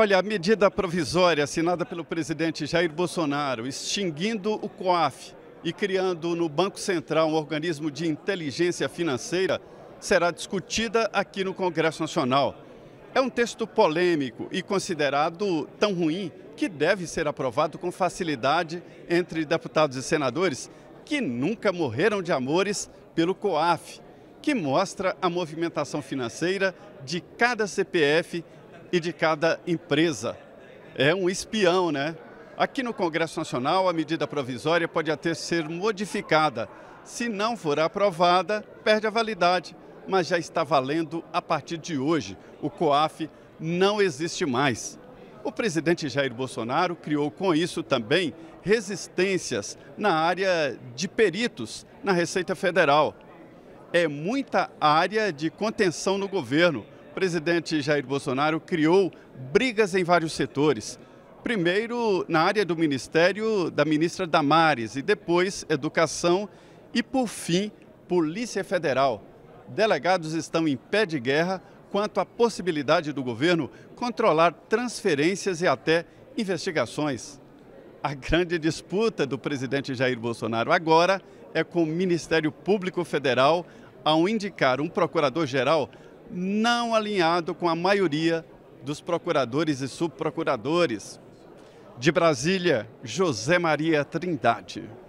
Olha, a medida provisória assinada pelo presidente Jair Bolsonaro, extinguindo o COAF e criando no Banco Central um organismo de inteligência financeira, será discutida aqui no Congresso Nacional. É um texto polêmico e considerado tão ruim que deve ser aprovado com facilidade entre deputados e senadores que nunca morreram de amores pelo COAF, que mostra a movimentação financeira de cada CPF e de cada empresa. É um espião, né? Aqui no Congresso Nacional, a medida provisória pode até ser modificada. Se não for aprovada, perde a validade, mas já está valendo a partir de hoje. O COAF não existe mais. O presidente Jair Bolsonaro criou com isso também resistências na área de peritos na Receita Federal. É muita área de contenção no governo presidente Jair Bolsonaro criou brigas em vários setores. Primeiro na área do Ministério da ministra Damares e depois Educação e, por fim, Polícia Federal. Delegados estão em pé de guerra quanto à possibilidade do governo controlar transferências e até investigações. A grande disputa do presidente Jair Bolsonaro agora é com o Ministério Público Federal ao indicar um procurador-geral não alinhado com a maioria dos procuradores e subprocuradores. De Brasília, José Maria Trindade.